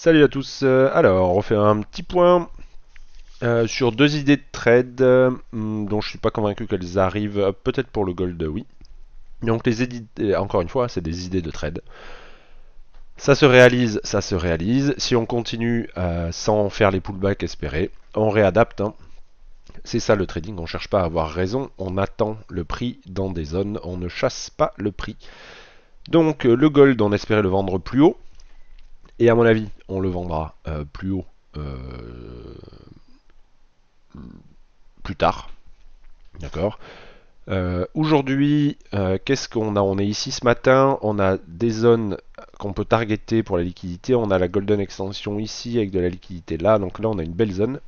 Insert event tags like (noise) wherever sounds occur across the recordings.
Salut à tous. Euh, alors, on fait un petit point euh, sur deux idées de trade euh, dont je suis pas convaincu qu'elles arrivent. Peut-être pour le gold, oui. Donc les idées, encore une fois, c'est des idées de trade. Ça se réalise, ça se réalise. Si on continue sans faire les pullbacks espérés, on réadapte. Hein. C'est ça le trading, on cherche pas à avoir raison, on attend le prix dans des zones, on ne chasse pas le prix. Donc le gold, on espérait le vendre plus haut. Et à mon avis, on le vendra euh, plus haut euh, plus tard. D'accord euh, Aujourd'hui, qu'est-ce qu'on a On est ici ce matin, on a des zones qu'on peut targeter pour la liquidité. On a la golden extension ici avec de la liquidité là. Donc là, on a une belle zone.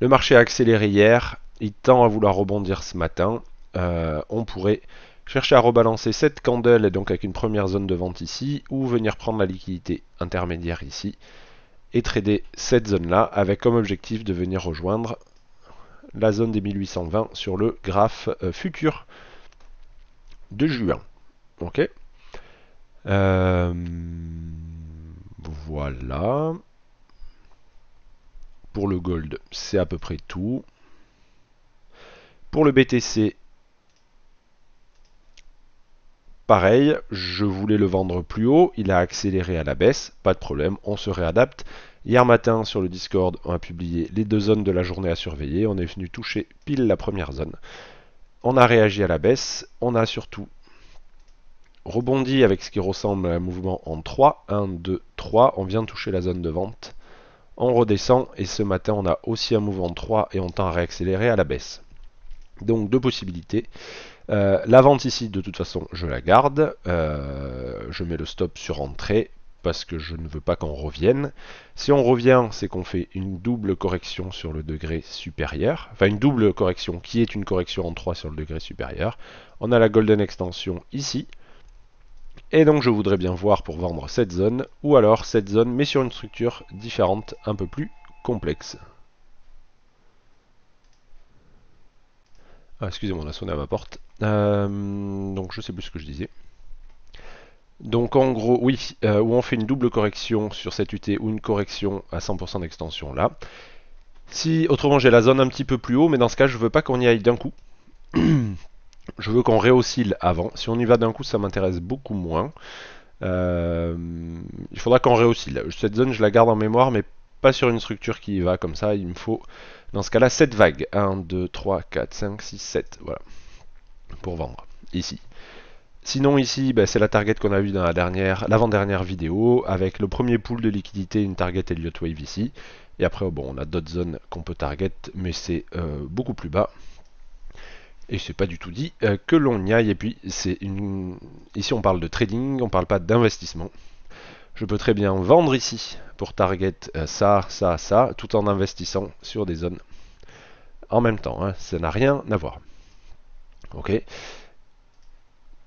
Le marché a accéléré hier. Il tend à vouloir rebondir ce matin. on pourrait chercher à rebalancer cette candle, donc avec une première zone de vente ici, ou venir prendre la liquidité intermédiaire ici, et trader cette zone-là, avec comme objectif de venir rejoindre la zone des 1820 sur le graphe euh, futur de juin. Ok euh, Voilà. Pour le gold, c'est à peu près tout. Pour le BTC, Pareil, je voulais le vendre plus haut, il a accéléré à la baisse, pas de problème, on se réadapte. Hier matin sur le Discord, on a publié les deux zones de la journée à surveiller, on est venu toucher pile la première zone. On a réagi à la baisse, on a surtout rebondi avec ce qui ressemble à un mouvement en 3, 1, 2, 3, on vient toucher la zone de vente, on redescend et ce matin on a aussi un mouvement en 3 et on tend à réaccélérer à la baisse. Donc deux possibilités. Euh, la vente ici, de toute façon, je la garde. Euh, je mets le stop sur entrée parce que je ne veux pas qu'on revienne. Si on revient, c'est qu'on fait une double correction sur le degré supérieur. Enfin, une double correction qui est une correction en 3 sur le degré supérieur. On a la golden extension ici. Et donc je voudrais bien voir pour vendre cette zone, ou alors cette zone, mais sur une structure différente, un peu plus complexe. Ah, excusez-moi, on a sonné à ma porte. Euh, donc je sais plus ce que je disais. Donc en gros, oui, euh, où on fait une double correction sur cette UT ou une correction à 100% d'extension là. Si autrement j'ai la zone un petit peu plus haut, mais dans ce cas je ne veux pas qu'on y aille d'un coup. (clears throat) je veux qu'on réoscille avant. Si on y va d'un coup, ça m'intéresse beaucoup moins. Euh, il faudra qu'on réoscille. Cette zone je la garde en mémoire, mais pas sur une structure qui va comme ça, il me faut dans ce cas-là 7 vagues. 1, 2, 3, 4, 5, 6, 7, voilà, pour vendre, ici. Sinon ici, ben, c'est la target qu'on a vue dans la dernière, l'avant-dernière vidéo, avec le premier pool de liquidité, une target Elliott Wave ici. Et après, bon, on a d'autres zones qu'on peut target, mais c'est euh, beaucoup plus bas. Et c'est pas du tout dit euh, que l'on y aille. Et puis, c'est une... ici on parle de trading, on parle pas d'investissement je peux très bien vendre ici pour target euh, ça, ça, ça, tout en investissant sur des zones en même temps. Hein. ça n'a rien à voir. Ok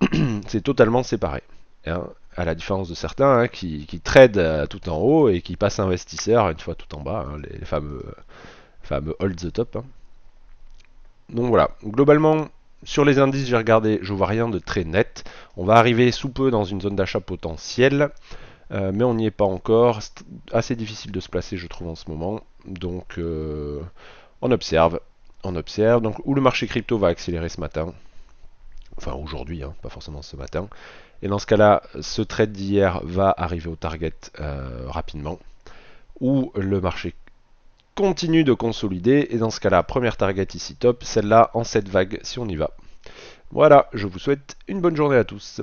(clears throat) C'est totalement séparé. Hein, à la différence de certains hein, qui, qui tradent euh, tout en haut et qui passent investisseurs une fois tout en bas, les, fameux, euh, fameux hold the top. Donc voilà, globalement, sur les indices, j'ai regardé, je vois rien de très net. On va arriver sous peu dans une zone d'achat potentielle. Euh, mais on n'y est pas encore. C'est assez difficile de se placer, je trouve, en ce moment. Donc, euh, on observe. On observe. Donc, où le marché crypto va accélérer ce matin. Enfin, aujourd'hui, hein, pas forcément ce matin. Et dans ce cas-là, ce trade d'hier va arriver au target euh, rapidement. Ou le marché continue de consolider. Et dans ce cas-là, première target ici top. Celle-là en cette vague si on y va. Voilà, je vous souhaite une bonne journée à tous.